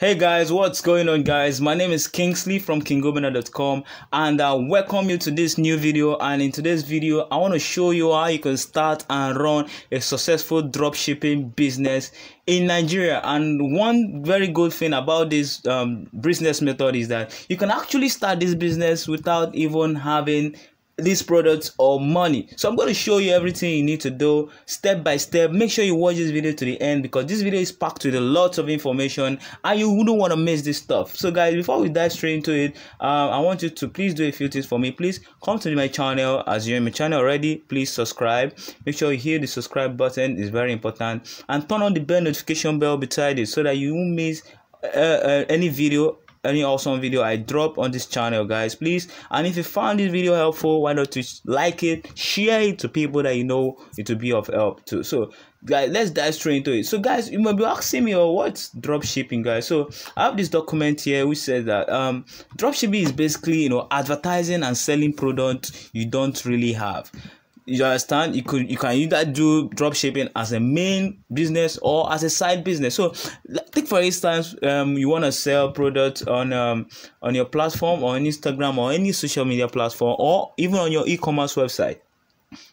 Hey guys, what's going on guys? My name is Kingsley from kingobina.com and I welcome you to this new video and in today's video I want to show you how you can start and run a successful dropshipping business in Nigeria and one very good thing about this um, business method is that you can actually start this business without even having these products or money so i'm going to show you everything you need to do step by step make sure you watch this video to the end because this video is packed with a lot of information and you wouldn't want to miss this stuff so guys before we dive straight into it uh, i want you to please do a few things for me please come to my channel as you're in my channel already please subscribe make sure you hit the subscribe button it's very important and turn on the bell notification bell beside it so that you won't miss uh, uh, any video any awesome video I drop on this channel, guys. Please, and if you found this video helpful, why not to like it, share it to people that you know it will be of help to. So, guys, let's dive straight into it. So, guys, you might be asking me, oh, what drop shipping, guys? So, I have this document here which says that um, drop shipping is basically you know advertising and selling products you don't really have you understand you could you can either do drop shipping as a main business or as a side business so for instance um, you want to sell products on um, on your platform or on Instagram or any social media platform or even on your e-commerce website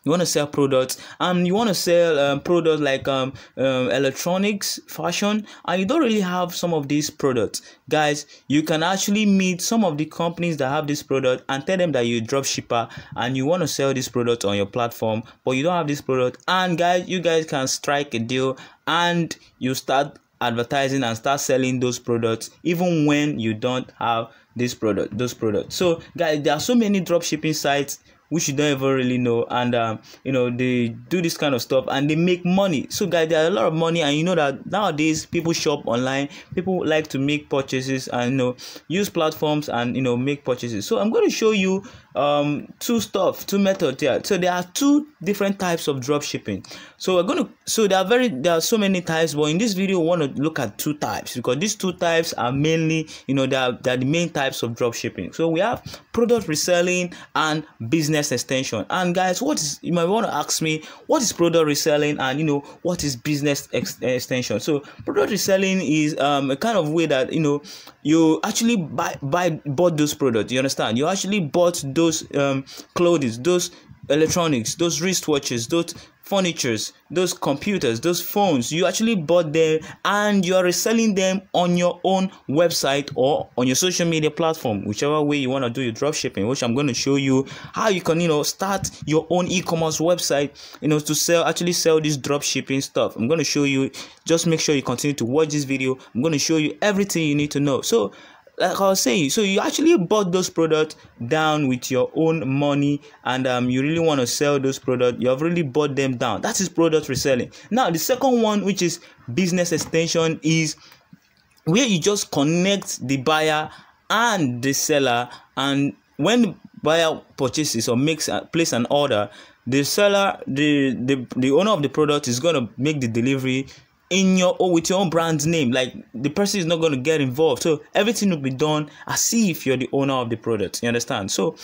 you want to sell products and you want to sell um, products like um, um, electronics fashion and you don't really have some of these products guys you can actually meet some of the companies that have this product and tell them that you drop shipper and you want to sell this product on your platform but you don't have this product and guys you guys can strike a deal and you start advertising and start selling those products even when you don't have this product those products so guys there are so many drop shipping sites which you don't even really know and um, you know they do this kind of stuff and they make money so guys there are a lot of money and you know that nowadays people shop online people like to make purchases and you know use platforms and you know make purchases so i'm going to show you um two stuff two methods here so there are two different types of drop shipping so we're going to so there are very there are so many types but in this video we want to look at two types because these two types are mainly you know they are, they are the main types of drop shipping so we have product reselling and business extension and guys what is you might want to ask me what is product reselling and you know what is business ex extension so product reselling is um a kind of way that you know you actually buy buy bought those products you understand you actually bought those those um, clothes, those electronics, those wristwatches, those furnitures, those computers, those phones. You actually bought them and you are reselling them on your own website or on your social media platform, whichever way you want to do your dropshipping, which I'm going to show you how you can, you know, start your own e-commerce website, you know, to sell, actually sell this dropshipping stuff. I'm going to show you, just make sure you continue to watch this video. I'm going to show you everything you need to know. So like I was saying, so you actually bought those products down with your own money, and um, you really want to sell those products. You have really bought them down. That is product reselling. Now, the second one, which is business extension, is where you just connect the buyer and the seller, and when the buyer purchases or makes a, place an order, the seller, the the the owner of the product is gonna make the delivery in your or oh, with your own brand name like the person is not going to get involved so everything will be done as if you're the owner of the product you understand so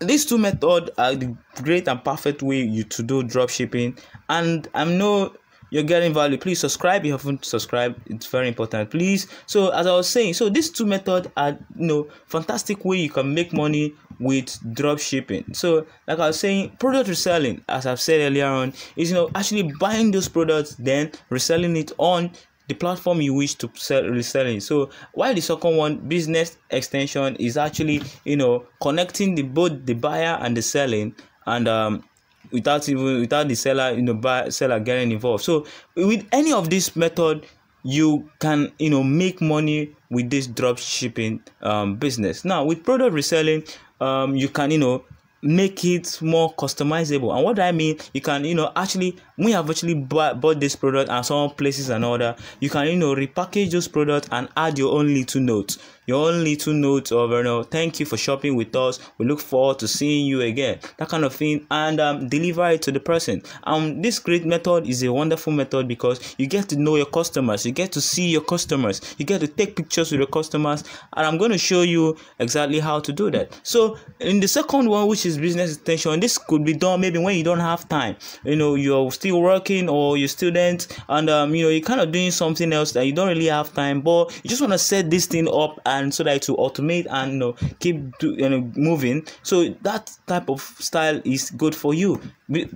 these two methods are the great and perfect way you to do drop shipping and i'm no you're getting value please subscribe if you haven't subscribed it's very important please so as i was saying so these two methods are you know fantastic way you can make money with drop shipping so like i was saying product reselling as i've said earlier on is you know actually buying those products then reselling it on the platform you wish to sell reselling so while the second one business extension is actually you know connecting the both the buyer and the selling and um without even without the seller you know buy seller getting involved so with any of this method you can you know make money with this drop shipping um, business now with product reselling um, you can you know make it more customizable and what i mean you can you know actually we have actually bought, bought this product and some places and other you can you know repackage those products and add your own little notes, your own little notes of you know thank you for shopping with us we look forward to seeing you again that kind of thing and um, deliver it to the person um this great method is a wonderful method because you get to know your customers you get to see your customers you get to take pictures with your customers and i'm going to show you exactly how to do that so in the second one which is business extension this could be done maybe when you don't have time you know you're still working or you're student and um, you know you're kind of doing something else that you don't really have time, but you just want to set this thing up and so that to automate and you know, keep do, you know moving. So that type of style is good for you,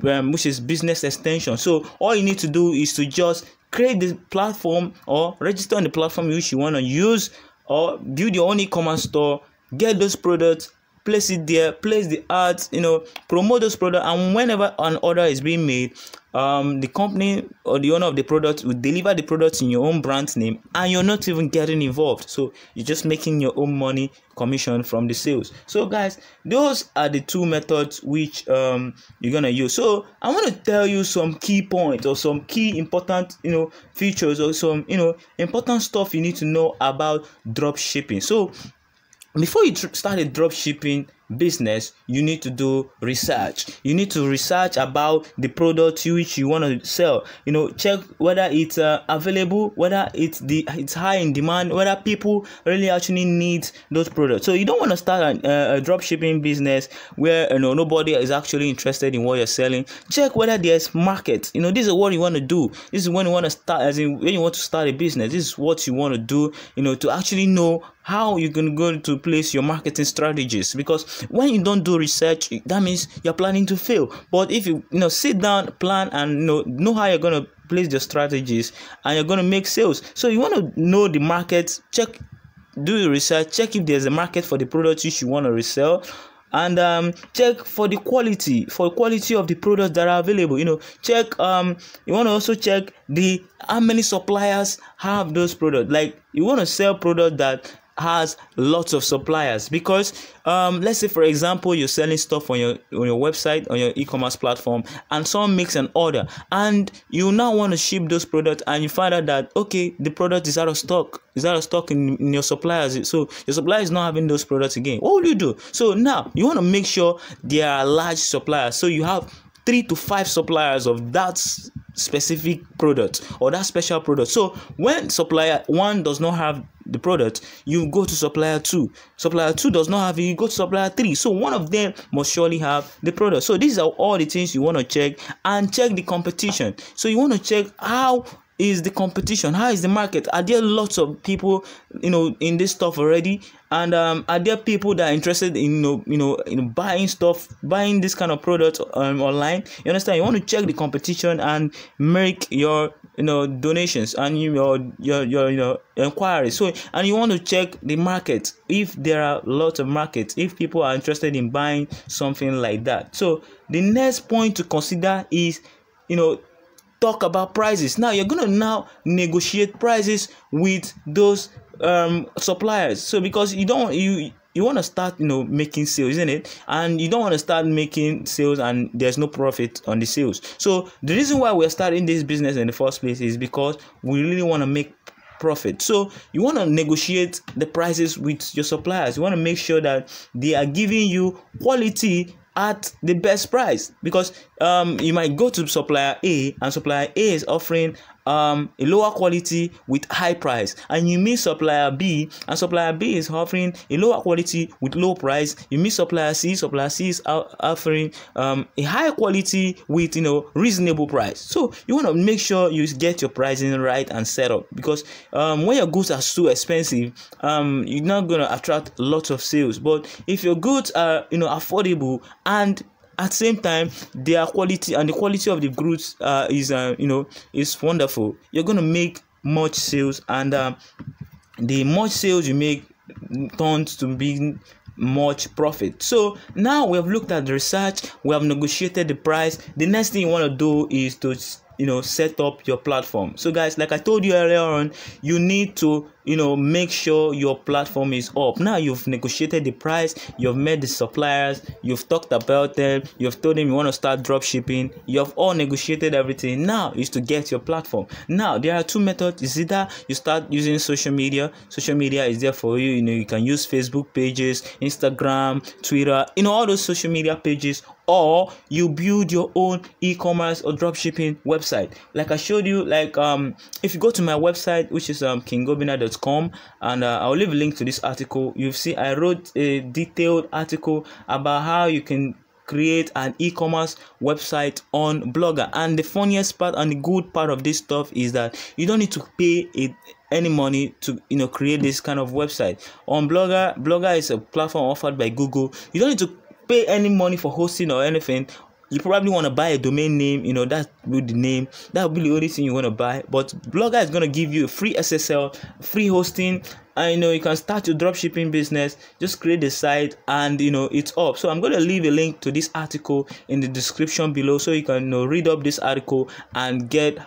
um, which is business extension. So all you need to do is to just create the platform or register on the platform which you want to use or build your own e-commerce store get those products place it there place the ads you know promote those products and whenever an order is being made um, the company or the owner of the product will deliver the product in your own brand name and you're not even getting involved so you're just making your own money commission from the sales so guys those are the two methods which um, you're gonna use so i want to tell you some key points or some key important you know features or some you know important stuff you need to know about drop shipping so before you start a drop shipping business you need to do research you need to research about the product which you want to sell you know check whether it's uh, available whether it's the it's high in demand whether people really actually need those products so you don't want to start an, uh, a drop shipping business where you know nobody is actually interested in what you're selling check whether there's market you know this is what you want to do this is when you want to start as in when you want to start a business this is what you want to do you know to actually know how you can go to place your marketing strategies because when you don't do research that means you're planning to fail but if you you know sit down plan and know, know how you're going to place your strategies and you're going to make sales so you want to know the market check do your research check if there's a market for the product which you want to resell and um, check for the quality for quality of the products that are available you know check um you want to also check the how many suppliers have those products like you want to sell products that has lots of suppliers because um, let's say for example you're selling stuff on your on your website on your e-commerce platform and someone makes an order and you now want to ship those products and you find out that okay the product is out of stock is out of stock in, in your suppliers so your supplier is not having those products again what will you do so now you want to make sure there are large suppliers so you have three to five suppliers of that specific product or that special product. So when supplier one does not have the product, you go to supplier two. Supplier two does not have it, you go to supplier three. So one of them must surely have the product. So these are all the things you want to check and check the competition. So you want to check how is the competition how is the market are there lots of people you know in this stuff already and um, are there people that are interested in you know you know in buying stuff buying this kind of product um, online you understand you want to check the competition and make your you know donations and your your your you know inquiries so and you want to check the market if there are lots of markets if people are interested in buying something like that so the next point to consider is you know talk about prices. Now you're gonna now negotiate prices with those um suppliers. So because you don't you you want to start you know making sales isn't it and you don't want to start making sales and there's no profit on the sales so the reason why we're starting this business in the first place is because we really want to make profit. So you want to negotiate the prices with your suppliers. You want to make sure that they are giving you quality at the best price because um, you might go to supplier A and supplier A is offering um, a lower quality with high price and you meet supplier b and supplier b is offering a lower quality with low price you meet supplier c supplier c is offering um, a high quality with you know reasonable price so you want to make sure you get your pricing right and set up because um, when your goods are too expensive um, you're not going to attract lots of sales but if your goods are you know affordable and at the same time their quality and the quality of the goods uh, is uh, you know is wonderful you're going to make much sales and um, the much sales you make turns to being much profit so now we have looked at the research we have negotiated the price the next thing you want to do is to you know set up your platform so guys like i told you earlier on you need to you know make sure your platform is up now you've negotiated the price you've met the suppliers you've talked about them you've told them you want to start drop shipping you've all negotiated everything now is to get your platform now there are two methods is either you start using social media social media is there for you you know you can use facebook pages instagram twitter you know all those social media pages or you build your own e-commerce or dropshipping website like i showed you like um if you go to my website which is um kingobina.com com and uh, I'll leave a link to this article. you have see I wrote a detailed article about how you can create an e-commerce website on blogger and the funniest part and the good part of this stuff is that you don't need to pay it any money to you know create this kind of website on blogger blogger is a platform offered by google you don't need to pay any money for hosting or anything you probably want to buy a domain name you know that with the name that will be the only thing you want to buy but blogger is going to give you a free ssl free hosting and you know you can start your dropshipping business just create the site and you know it's up so i'm going to leave a link to this article in the description below so you can you know read up this article and get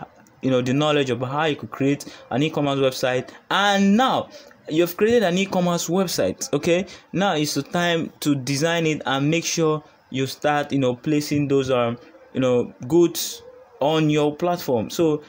you know the knowledge of how you could create an e-commerce website and now you've created an e-commerce website okay now it's the time to design it and make sure you start you know placing those um you know goods on your platform so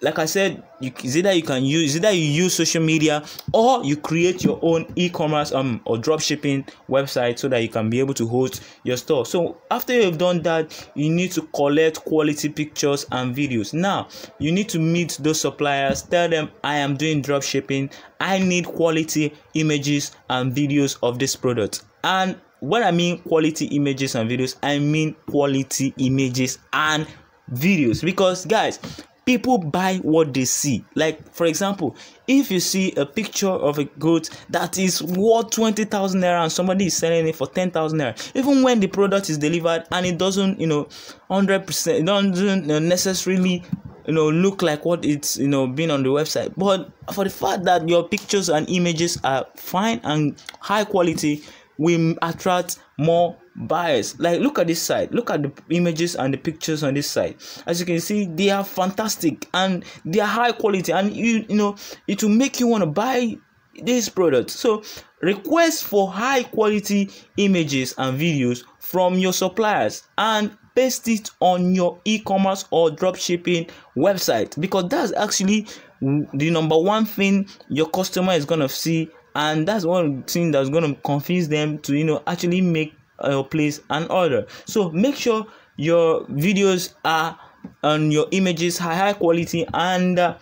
like i said you is either you can use either you use social media or you create your own e-commerce um or drop shipping website so that you can be able to host your store so after you've done that you need to collect quality pictures and videos now you need to meet those suppliers tell them i am doing drop shipping i need quality images and videos of this product and when I mean quality images and videos, I mean quality images and videos because guys, people buy what they see. Like for example, if you see a picture of a goat that is worth 20,000 naira and somebody is selling it for 10,000 naira, even when the product is delivered and it doesn't, you know, 100% doesn't necessarily you know look like what it's you know been on the website but for the fact that your pictures and images are fine and high quality we attract more buyers. Like, look at this side. Look at the images and the pictures on this side. As you can see, they are fantastic and they are high quality. And you, you know, it will make you want to buy this product. So, request for high quality images and videos from your suppliers and paste it on your e-commerce or dropshipping website because that's actually the number one thing your customer is going to see and that's one thing that's going to convince them to you know actually make uh, your place an order so make sure your videos are and your images are high quality and uh,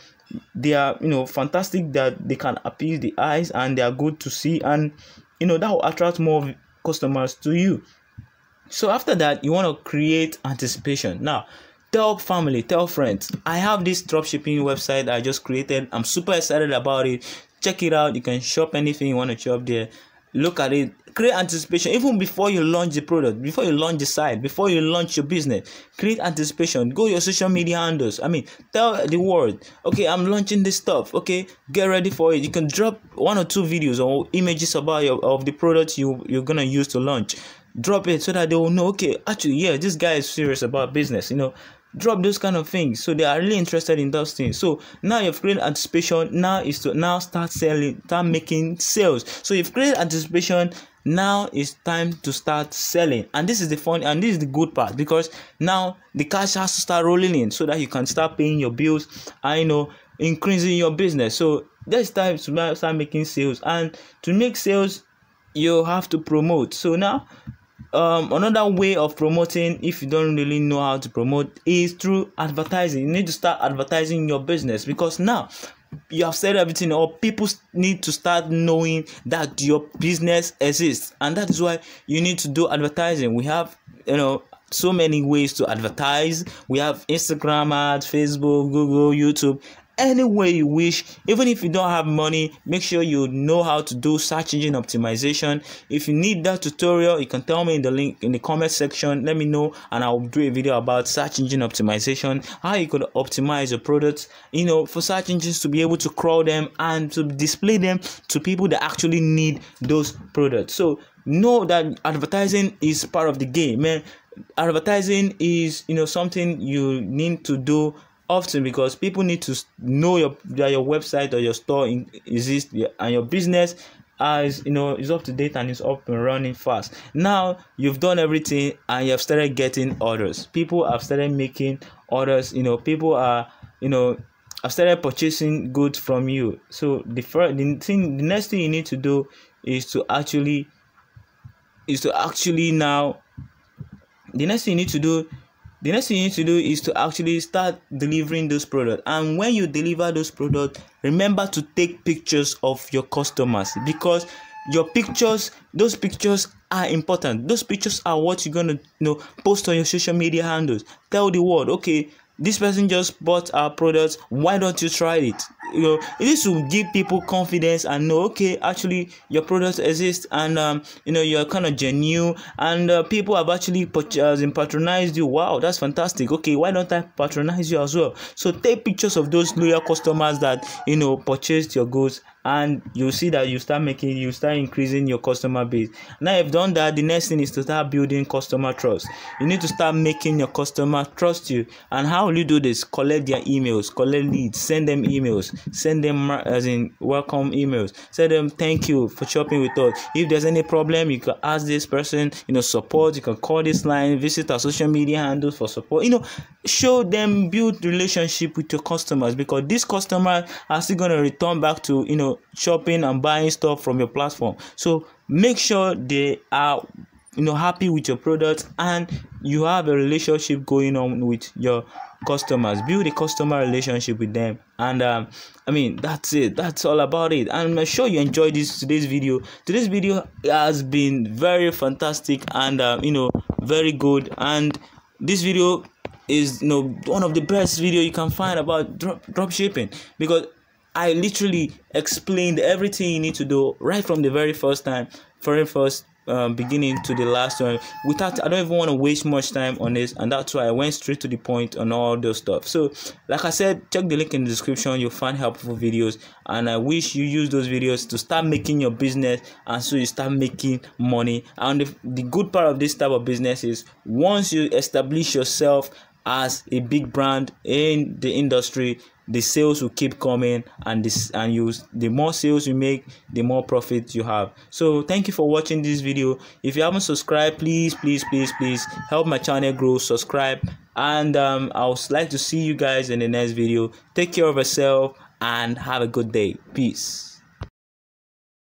they are you know fantastic that they can appease the eyes and they are good to see and you know that will attract more customers to you so after that you want to create anticipation now tell family tell friends i have this dropshipping website i just created i'm super excited about it check it out you can shop anything you want to shop there look at it create anticipation even before you launch the product before you launch the site before you launch your business create anticipation go your social media handles i mean tell the world okay i'm launching this stuff okay get ready for it you can drop one or two videos or images about your of the product you you're gonna use to launch drop it so that they will know okay actually yeah this guy is serious about business you know drop those kind of things so they are really interested in those things so now you've created anticipation now is to now start selling start making sales so you've created anticipation now it's time to start selling and this is the fun and this is the good part because now the cash has to start rolling in so that you can start paying your bills i know increasing your business so this time to start making sales and to make sales you have to promote so now um, another way of promoting if you don't really know how to promote is through advertising you need to start advertising your business because now you have said everything or people need to start knowing that your business exists and that is why you need to do advertising we have you know so many ways to advertise we have instagram ads facebook google youtube any way you wish even if you don't have money make sure you know how to do search engine optimization if you need that tutorial you can tell me in the link in the comment section let me know and i'll do a video about search engine optimization how you could optimize your products you know for search engines to be able to crawl them and to display them to people that actually need those products so know that advertising is part of the game man advertising is you know something you need to do often because people need to know your that your website or your store in, exists and your business as you know is up to date and is up and running fast now you've done everything and you have started getting orders people have started making orders you know people are you know have started purchasing goods from you so the first the thing the next thing you need to do is to actually is to actually now the next thing you need to do the next thing you need to do is to actually start delivering those products and when you deliver those products remember to take pictures of your customers because your pictures those pictures are important those pictures are what you're gonna you know post on your social media handles tell the world okay this person just bought our product why don't you try it you know this will give people confidence and know okay actually your product exists and um, you know you're kind of genuine and uh, people have actually purchased and patronized you wow that's fantastic okay why don't i patronize you as well so take pictures of those loyal customers that you know purchased your goods and you see that you start making you start increasing your customer base now you've done that the next thing is to start building customer trust you need to start making your customer trust you and how will you do this collect their emails collect leads send them emails send them as in welcome emails send them thank you for shopping with us if there's any problem you can ask this person you know support you can call this line visit our social media handles for support you know show them build relationship with your customers because these customers are still going to return back to you know shopping and buying stuff from your platform so make sure they are you know happy with your product and you have a relationship going on with your customers build a customer relationship with them and um, i mean that's it that's all about it i'm sure you enjoyed this today's video today's video has been very fantastic and um, you know very good and this video is you know one of the best video you can find about drop, drop shipping because I literally explained everything you need to do right from the very first time, very first um, beginning to the last one. Without, I don't even want to waste much time on this, and that's why I went straight to the point on all those stuff. So, like I said, check the link in the description. You'll find helpful videos, and I wish you use those videos to start making your business, and so you start making money. And the, the good part of this type of business is once you establish yourself as a big brand in the industry the sales will keep coming and this and you the more sales you make the more profit you have so thank you for watching this video if you haven't subscribed please please please please help my channel grow subscribe and um, i would like to see you guys in the next video take care of yourself and have a good day peace